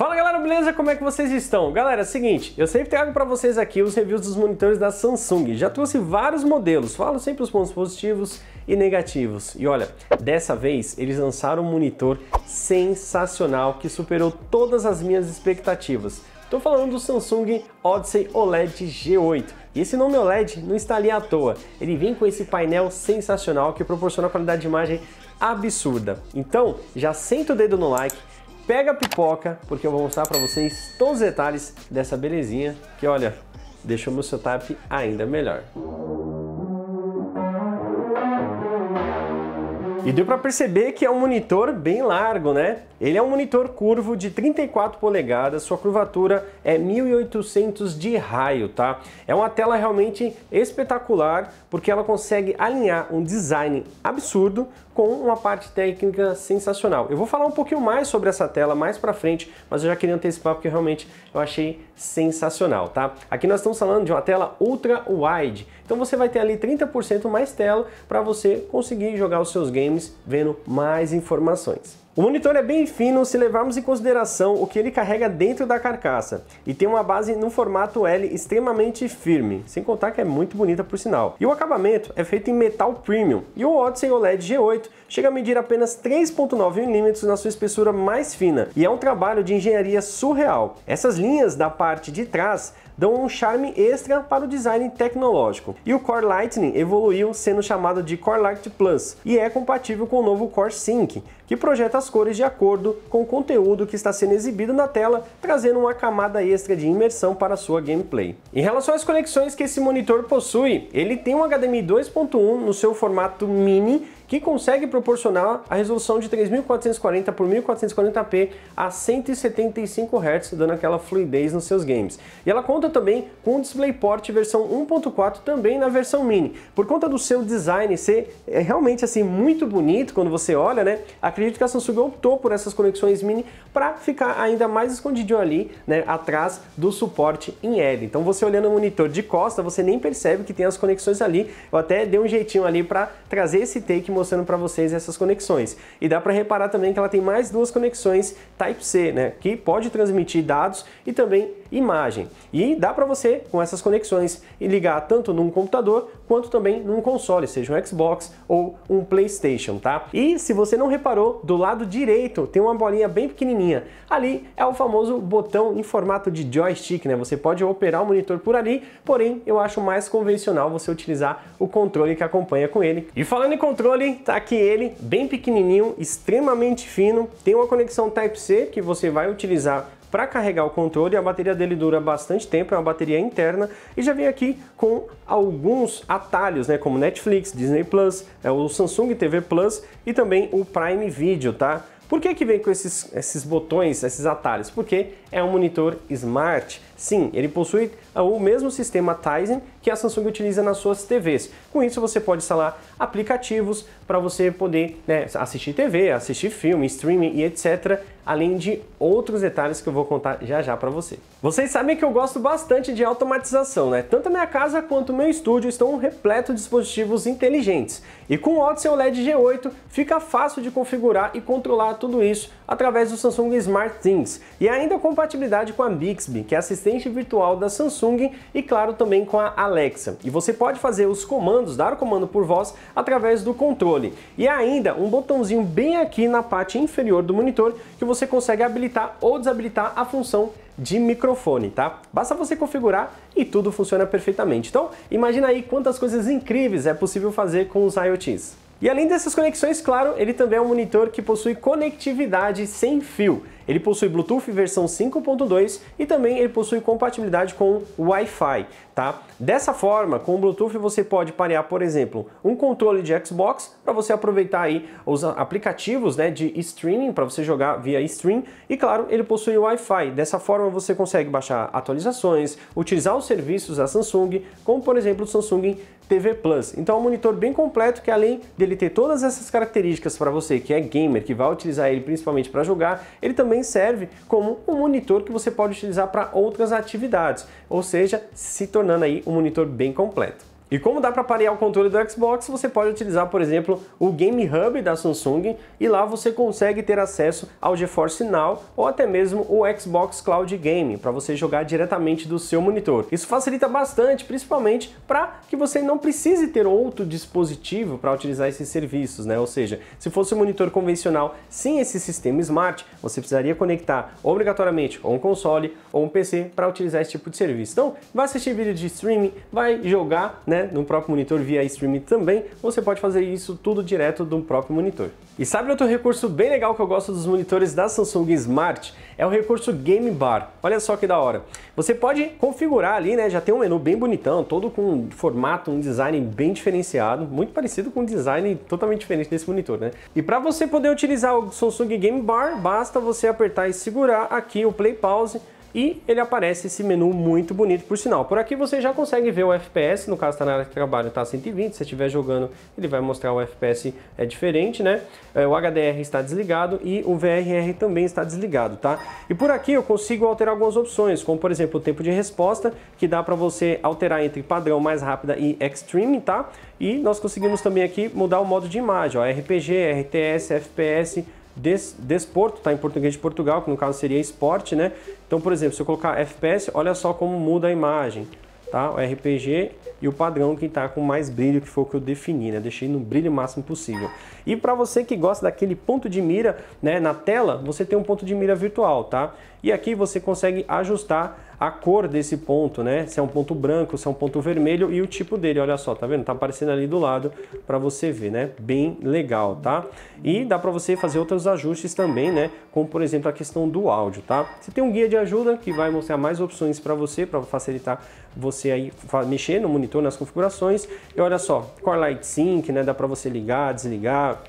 Fala galera, beleza? Como é que vocês estão? Galera, é o seguinte, eu sempre trago para vocês aqui os reviews dos monitores da Samsung. Já trouxe vários modelos, falo sempre os pontos positivos e negativos. E olha, dessa vez eles lançaram um monitor sensacional que superou todas as minhas expectativas. Estou falando do Samsung Odyssey OLED G8. E esse nome OLED não está ali à toa. Ele vem com esse painel sensacional que proporciona qualidade de imagem absurda. Então, já senta o dedo no like, pega a pipoca, porque eu vou mostrar para vocês todos os detalhes dessa belezinha que, olha, deixa o meu setup ainda melhor. E deu para perceber que é um monitor bem largo, né? Ele é um monitor curvo de 34 polegadas, sua curvatura é 1800 de raio, tá? É uma tela realmente espetacular, porque ela consegue alinhar um design absurdo com uma parte técnica sensacional. Eu vou falar um pouquinho mais sobre essa tela mais para frente, mas eu já queria antecipar porque realmente eu achei sensacional, tá? Aqui nós estamos falando de uma tela ultra wide, então você vai ter ali 30% mais tela para você conseguir jogar os seus games games, vendo mais informações. O monitor é bem fino se levarmos em consideração o que ele carrega dentro da carcaça e tem uma base no formato L extremamente firme, sem contar que é muito bonita por sinal. E o acabamento é feito em metal premium e o Odyssey OLED G8 chega a medir apenas 3,9 milímetros na sua espessura mais fina, e é um trabalho de engenharia surreal. Essas linhas da parte de trás dão um charme extra para o design tecnológico. E o Core Lightning evoluiu sendo chamado de Core Light Plus e é compatível com o novo Core Sync, que projeta as cores de acordo com o conteúdo que está sendo exibido na tela, trazendo uma camada extra de imersão para a sua gameplay. Em relação às conexões que esse monitor possui, ele tem um HDMI 2.1 no seu formato mini que consegue proporcionar a resolução de 3440 por 1440p a 175 Hz, dando aquela fluidez nos seus games. E ela conta também com o DisplayPort versão 1.4 também na versão mini. Por conta do seu design ser é, realmente assim muito bonito quando você olha, né? Acredito que a Samsung optou por essas conexões mini para ficar ainda mais escondidinho ali, né, atrás do suporte em L. Então você olhando o monitor de costa, você nem percebe que tem as conexões ali. Eu até dei um jeitinho ali para trazer esse take mostrando para vocês essas conexões. E dá para reparar também que ela tem mais duas conexões Type-C, né, que pode transmitir dados e também imagem. E dá para você, com essas conexões, ligar tanto num computador quanto também num console, seja um Xbox ou um PlayStation, tá? E se você não reparou, do lado direito tem uma bolinha bem pequenininha. Ali é o famoso botão em formato de joystick, né? Você pode operar o monitor por ali, porém eu acho mais convencional você utilizar o controle que acompanha com ele. E falando em controle, tá aqui ele, bem pequenininho, extremamente fino, tem uma conexão Type-C que você vai utilizar para carregar o controle. A bateria dele dura bastante tempo, é uma bateria interna e já vem aqui com alguns atalhos, né, como Netflix, Disney Plus, é o Samsung TV Plus e também o Prime Video, tá? Por que, que vem com esses, esses botões, esses atalhos? Porque é um monitor smart. Sim, ele possui ah, o mesmo sistema Tizen que a Samsung utiliza nas suas TVs. Com isso você pode instalar aplicativos para você poder né, assistir TV, assistir filme, streaming e etc além de outros detalhes que eu vou contar já já para você. Vocês sabem que eu gosto bastante de automatização, né? Tanto a minha casa quanto o meu estúdio estão repleto de dispositivos inteligentes. E com o Odyssey OLED G8 fica fácil de configurar e controlar tudo isso através do Samsung Smart Things e ainda compatibilidade com a Bixby, que é assistente virtual da Samsung e claro também com a Alexa. E você pode fazer os comandos, dar o comando por voz através do controle. E ainda um botãozinho bem aqui na parte inferior do monitor que você consegue habilitar ou desabilitar a função de microfone, tá? Basta você configurar e tudo funciona perfeitamente. Então, imagina aí quantas coisas incríveis é possível fazer com os IoTs. E além dessas conexões, claro, ele também é um monitor que possui conectividade sem fio. Ele possui Bluetooth versão 5.2 e também ele possui compatibilidade com Wi-Fi, tá? Dessa forma, com o Bluetooth você pode parear, por exemplo, um controle de Xbox para você aproveitar aí os aplicativos, né, de streaming para você jogar via stream e claro, ele possui Wi-Fi. Dessa forma você consegue baixar atualizações, utilizar os serviços da Samsung, como por exemplo o Samsung TV Plus. Então é um monitor bem completo que além dele ter todas essas características para você que é gamer, que vai utilizar ele principalmente para jogar, ele também serve como um monitor que você pode utilizar para outras atividades, ou seja, se tornando aí um monitor bem completo. E como dá para parear o controle do Xbox, você pode utilizar, por exemplo, o Game Hub da Samsung e lá você consegue ter acesso ao GeForce Now ou até mesmo o Xbox Cloud Game para você jogar diretamente do seu monitor. Isso facilita bastante, principalmente para que você não precise ter outro dispositivo para utilizar esses serviços, né? Ou seja, se fosse um monitor convencional sem esse sistema smart, você precisaria conectar obrigatoriamente ou um console ou um PC para utilizar esse tipo de serviço. Então, vai assistir vídeo de streaming, vai jogar, né? no próprio monitor via streaming também, você pode fazer isso tudo direto do próprio monitor. E sabe outro recurso bem legal que eu gosto dos monitores da Samsung Smart? É o recurso Game Bar. Olha só que da hora. Você pode configurar ali, né, já tem um menu bem bonitão, todo com um formato, um design bem diferenciado, muito parecido com um design totalmente diferente desse monitor, né? E para você poder utilizar o Samsung Game Bar, basta você apertar e segurar aqui o play pause e ele aparece esse menu muito bonito, por sinal. Por aqui você já consegue ver o FPS, no caso está na área de trabalho está 120, se estiver jogando ele vai mostrar o FPS é diferente, né? É, o HDR está desligado e o VRR também está desligado, tá? E por aqui eu consigo alterar algumas opções, como por exemplo o tempo de resposta, que dá para você alterar entre padrão mais rápida e extreme, tá? E nós conseguimos também aqui mudar o modo de imagem, ó, RPG, RTS, FPS, Des, desporto, tá em português de Portugal, que no caso seria esporte, né? Então, por exemplo, se eu colocar FPS, olha só como muda a imagem, tá? O RPG e o padrão que tá com mais brilho, que foi o que eu defini, né? Deixei no brilho máximo possível. E para você que gosta daquele ponto de mira, né, na tela, você tem um ponto de mira virtual, tá? E aqui você consegue ajustar a cor desse ponto, né? Se é um ponto branco, se é um ponto vermelho e o tipo dele. Olha só, tá vendo? Tá aparecendo ali do lado para você ver, né? Bem legal, tá? E dá para você fazer outros ajustes também, né? Como por exemplo a questão do áudio, tá? Você tem um guia de ajuda que vai mostrar mais opções para você, para facilitar você aí mexer no monitor, nas configurações. E olha só, Core Light Sync, né? Dá para você ligar, desligar,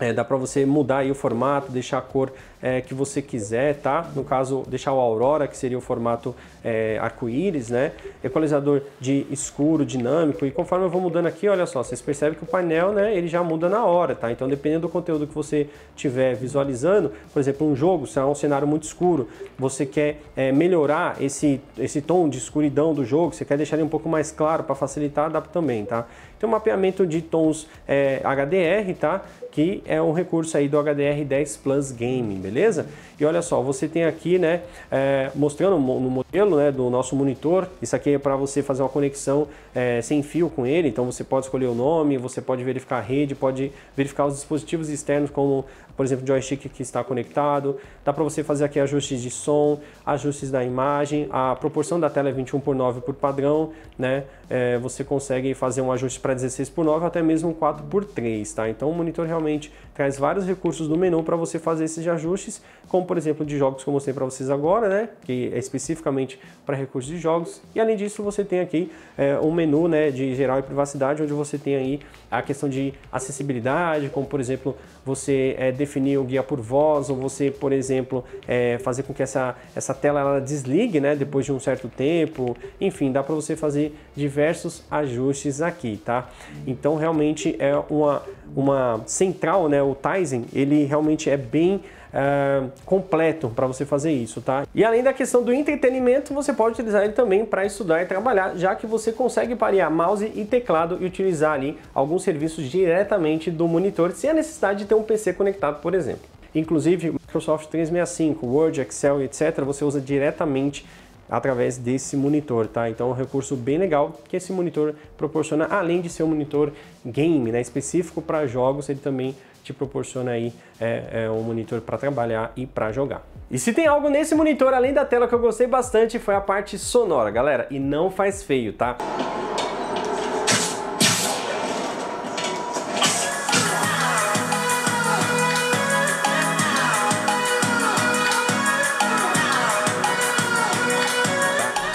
é, dá para você mudar o formato, deixar a cor é, que você quiser, tá? No caso, deixar o Aurora, que seria o formato é, arco-íris, né? Equalizador de escuro, dinâmico. E conforme eu vou mudando aqui, olha só, vocês percebem que o painel, né, ele já muda na hora, tá? Então, dependendo do conteúdo que você tiver visualizando, por exemplo, um jogo, se é um cenário muito escuro, você quer é, melhorar esse, esse tom de escuridão do jogo, você quer deixar ele um pouco mais claro para facilitar, dá também, tá? Tem um mapeamento de tons é, HDR, tá? que é um recurso aí do HDR 10 Plus Gaming, beleza? E olha só, você tem aqui, né, é, mostrando no modelo né, do nosso monitor, isso aqui é para você fazer uma conexão é, sem fio com ele, então você pode escolher o nome, você pode verificar a rede, pode verificar os dispositivos externos como por exemplo, joystick que está conectado. Dá para você fazer aqui ajustes de som, ajustes da imagem, a proporção da tela é 21 por 9 por padrão, né? É, você consegue fazer um ajuste para 16 por 9 até mesmo 4 por 3, tá? Então o monitor realmente traz vários recursos do menu para você fazer esses ajustes, como por exemplo de jogos que eu mostrei para vocês agora, né? Que é especificamente para recursos de jogos. E além disso você tem aqui é, um menu, né? De geral e privacidade, onde você tem aí a questão de acessibilidade, como por exemplo você é, definir o guia por voz, ou você, por exemplo, é, fazer com que essa, essa tela ela desligue né, depois de um certo tempo. Enfim, dá para você fazer diversos ajustes aqui, tá? Então, realmente é uma, uma central, né? O Tizen, ele realmente é bem ah, completo para você fazer isso, tá? E além da questão do entretenimento, você pode utilizar ele também para estudar e trabalhar, já que você consegue parear mouse e teclado e utilizar ali alguns serviços diretamente do monitor, sem a necessidade de ter um PC conectado, por exemplo. Inclusive, Microsoft 365, Word, Excel, etc., você usa diretamente através desse monitor, tá? Então é um recurso bem legal que esse monitor proporciona, além de ser um monitor game, né, específico para jogos, ele também te proporciona aí é, é, um monitor para trabalhar e para jogar. E se tem algo nesse monitor além da tela que eu gostei bastante foi a parte sonora, galera, e não faz feio, tá?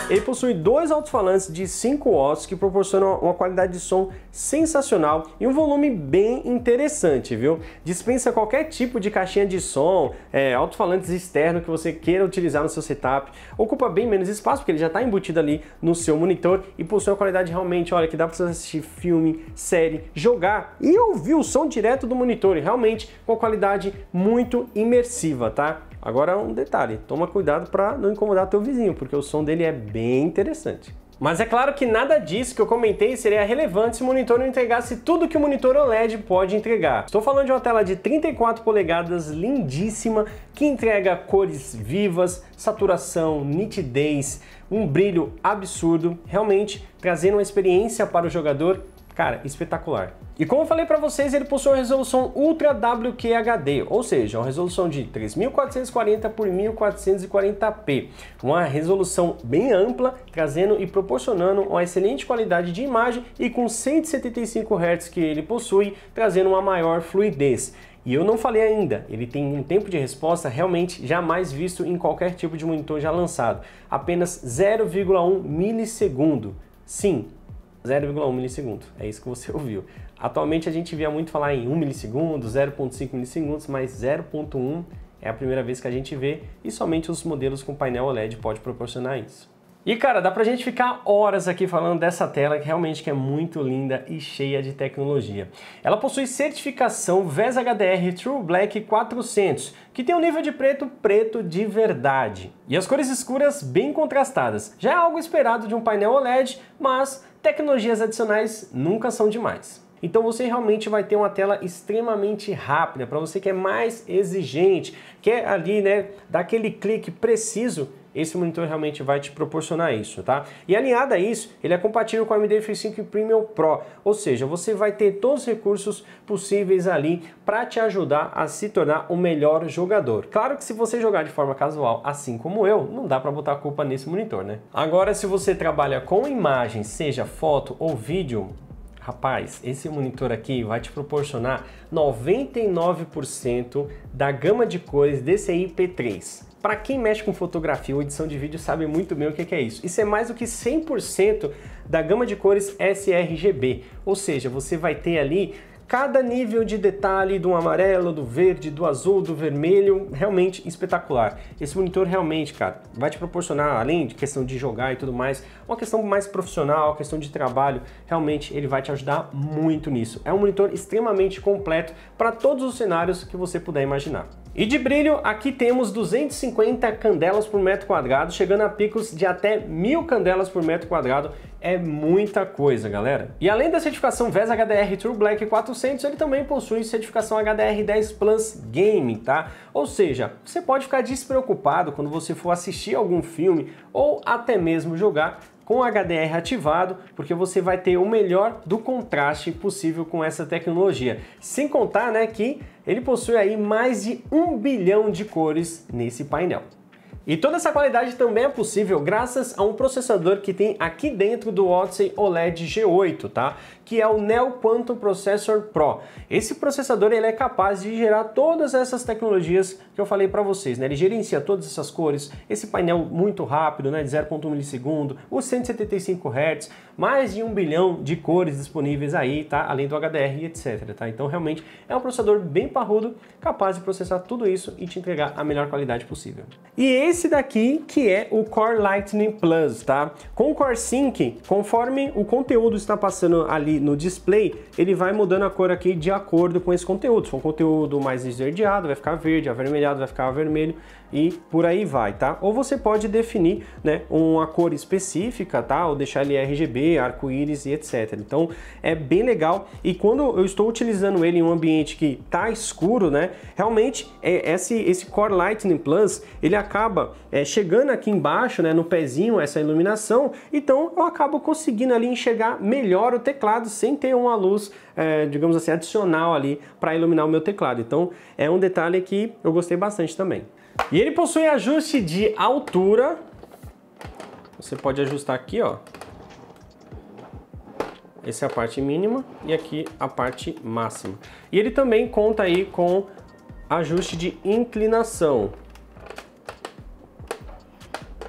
Ele possui dois alto-falantes de 5 watts que proporcionam uma qualidade de som sensacional e um volume bem interessante, viu? Dispensa qualquer tipo de caixinha de som, é, alto-falantes externo que você queira utilizar no seu setup. Ocupa bem menos espaço porque ele já está embutido ali no seu monitor e possui uma qualidade realmente, olha, que dá para você assistir filme, série, jogar e ouvir o som direto do monitor, e realmente com qualidade muito imersiva, tá? Agora um detalhe, toma cuidado para não incomodar teu vizinho, porque o som dele é bem interessante. Mas é claro que nada disso que eu comentei seria relevante se o monitor não entregasse tudo que o monitor OLED pode entregar. Estou falando de uma tela de 34 polegadas lindíssima que entrega cores vivas, saturação, nitidez, um brilho absurdo, realmente trazendo uma experiência para o jogador Cara, espetacular. E como eu falei para vocês, ele possui uma resolução Ultra WQHD, ou seja, uma resolução de 3440 por 1440p. Uma resolução bem ampla, trazendo e proporcionando uma excelente qualidade de imagem e com 175 Hz que ele possui, trazendo uma maior fluidez. E eu não falei ainda, ele tem um tempo de resposta realmente jamais visto em qualquer tipo de monitor já lançado, apenas 0,1 milissegundo. Sim, 0,1 milissegundo. É isso que você ouviu. Atualmente a gente via muito falar em 1 milissegundo, 0,5 milissegundos, mas 0,1 é a primeira vez que a gente vê e somente os modelos com painel OLED pode proporcionar isso. E cara, dá pra gente ficar horas aqui falando dessa tela que realmente que é muito linda e cheia de tecnologia. Ela possui certificação VESA HDR True Black 400, que tem um nível de preto preto de verdade. E as cores escuras bem contrastadas. Já é algo esperado de um painel OLED, mas tecnologias adicionais nunca são demais. Então você realmente vai ter uma tela extremamente rápida, para você que é mais exigente, quer é ali, né, dar aquele clique preciso, esse monitor realmente vai te proporcionar isso, tá? E alinhado a isso, ele é compatível com o AMD F5 Premium Pro, ou seja, você vai ter todos os recursos possíveis ali para te ajudar a se tornar o melhor jogador. Claro que se você jogar de forma casual, assim como eu, não dá para botar a culpa nesse monitor, né? Agora, se você trabalha com imagem, seja foto ou vídeo, Rapaz, esse monitor aqui vai te proporcionar 99% da gama de cores DCI-P3. Para quem mexe com fotografia ou edição de vídeo sabe muito bem o que é isso. Isso é mais do que 100% da gama de cores sRGB, ou seja, você vai ter ali cada nível de detalhe do amarelo, do verde, do azul, do vermelho, realmente espetacular. Esse monitor realmente, cara, vai te proporcionar, além de questão de jogar e tudo mais, uma questão mais profissional, questão de trabalho, realmente ele vai te ajudar muito nisso. É um monitor extremamente completo para todos os cenários que você puder imaginar. E de brilho, aqui temos 250 candelas por metro quadrado, chegando a picos de até mil candelas por metro quadrado. É muita coisa, galera. E além da certificação VES HDR True Black 400, ele também possui certificação HDR 10 Plus Game, tá? Ou seja, você pode ficar despreocupado quando você for assistir algum filme ou até mesmo jogar, com HDR ativado, porque você vai ter o melhor do contraste possível com essa tecnologia. Sem contar né, que ele possui aí mais de um bilhão de cores nesse painel. E toda essa qualidade também é possível graças a um processador que tem aqui dentro do Odyssey OLED G8, tá? que é o Neo Quantum Processor Pro. Esse processador ele é capaz de gerar todas essas tecnologias que eu falei para vocês, né? Ele gerencia todas essas cores, esse painel muito rápido, né, de 0.1 milissegundo, os 175 Hz, mais de um bilhão de cores disponíveis aí, tá? Além do HDR e etc, tá? Então realmente é um processador bem parrudo, capaz de processar tudo isso e te entregar a melhor qualidade possível. E esse daqui que é o Core Lightning Plus, tá? Com Core Sync, conforme o conteúdo está passando ali no display, ele vai mudando a cor aqui de acordo com esse conteúdo. Se for um conteúdo mais esverdeado, vai ficar verde, avermelhado, vai ficar vermelho e por aí vai, tá? Ou você pode definir né, uma cor específica, tá? Ou deixar ele RGB, arco-íris e etc. Então é bem legal e quando eu estou utilizando ele em um ambiente que tá escuro, né? Realmente é, esse, esse Core Lightning Plus, ele acaba é, chegando aqui embaixo, né? No pezinho, essa iluminação, então eu acabo conseguindo ali enxergar melhor o teclado teclado sem ter uma luz, é, digamos assim, adicional ali para iluminar o meu teclado. Então é um detalhe que eu gostei bastante também. E ele possui ajuste de altura. Você pode ajustar aqui, ó. Essa é a parte mínima e aqui a parte máxima. E ele também conta aí com ajuste de inclinação.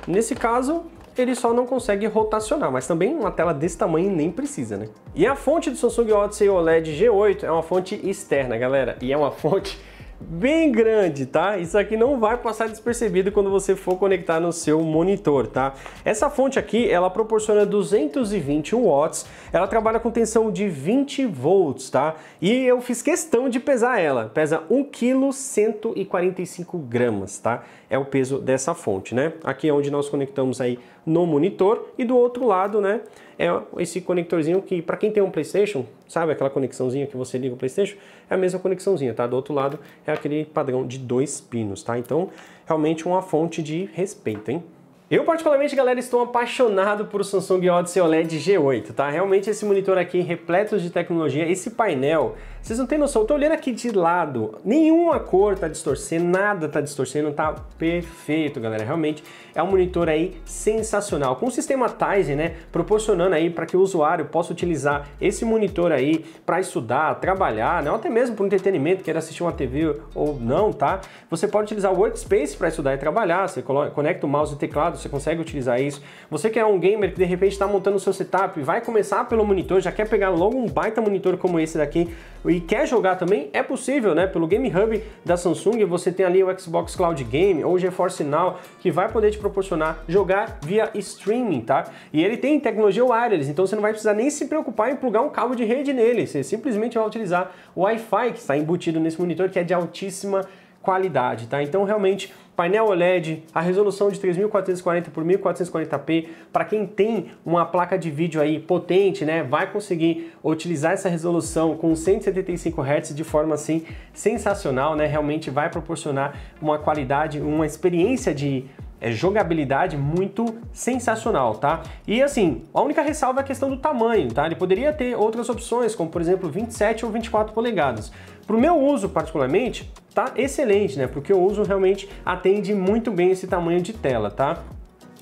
Nesse caso, ele só não consegue rotacionar, mas também uma tela desse tamanho nem precisa, né? E a fonte do Samsung Odyssey OLED G8 é uma fonte externa, galera, e é uma fonte bem grande, tá? Isso aqui não vai passar despercebido quando você for conectar no seu monitor, tá? Essa fonte aqui, ela proporciona 220 watts, ela trabalha com tensão de 20 volts, tá? E eu fiz questão de pesar ela, pesa 1,145 kg, tá? é o peso dessa fonte, né? Aqui é onde nós conectamos aí no monitor e do outro lado, né, é esse conectorzinho que para quem tem um PlayStation, sabe aquela conexãozinha que você liga o PlayStation, é a mesma conexãozinha, tá? Do outro lado é aquele padrão de dois pinos, tá? Então, realmente uma fonte de respeito, hein? Eu particularmente, galera, estou apaixonado por Samsung Odyssey OLED G8, tá? Realmente esse monitor aqui repleto de tecnologia, esse painel vocês não têm noção, eu tô olhando aqui de lado, nenhuma cor tá distorcendo, nada tá distorcendo, tá perfeito, galera. Realmente é um monitor aí sensacional, com o sistema Tizen, né, proporcionando aí para que o usuário possa utilizar esse monitor aí para estudar, trabalhar, né, ou até mesmo para entretenimento, quer assistir uma TV ou não, tá? Você pode utilizar o Workspace para estudar e trabalhar, você conecta o mouse e teclado, você consegue utilizar isso. Você que é um gamer que de repente está montando o seu setup, vai começar pelo monitor, já quer pegar logo um baita monitor como esse daqui, e quer jogar também, é possível, né? Pelo Game Hub da Samsung, você tem ali o Xbox Cloud Game ou o GeForce Now, que vai poder te proporcionar jogar via streaming, tá? E ele tem tecnologia wireless, então você não vai precisar nem se preocupar em plugar um cabo de rede nele, você simplesmente vai utilizar o Wi-Fi que está embutido nesse monitor, que é de altíssima qualidade, tá? Então realmente painel OLED, a resolução de 3440 por 1440p, para quem tem uma placa de vídeo aí potente, né, vai conseguir utilizar essa resolução com 175 Hz de forma assim sensacional, né? Realmente vai proporcionar uma qualidade, uma experiência de é jogabilidade muito sensacional, tá? E assim, a única ressalva é a questão do tamanho, tá? Ele poderia ter outras opções, como por exemplo 27 ou 24 polegadas. Para o meu uso particularmente, tá excelente, né? Porque eu uso realmente atende muito bem esse tamanho de tela, tá?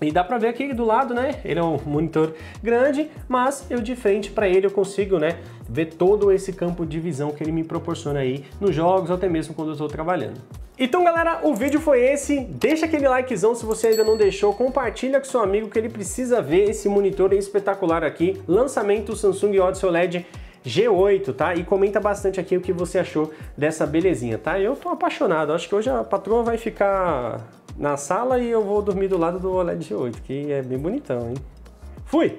E dá pra ver aqui do lado, né? Ele é um monitor grande, mas eu de frente para ele eu consigo, né, ver todo esse campo de visão que ele me proporciona aí nos jogos, até mesmo quando eu estou trabalhando. Então, galera, o vídeo foi esse. Deixa aquele likezão se você ainda não deixou. Compartilha com seu amigo que ele precisa ver esse monitor espetacular aqui. Lançamento Samsung Odyssey OLED G8, tá? E comenta bastante aqui o que você achou dessa belezinha, tá? Eu tô apaixonado, acho que hoje a patroa vai ficar na sala e eu vou dormir do lado do OLED G8, que é bem bonitão, hein? Fui!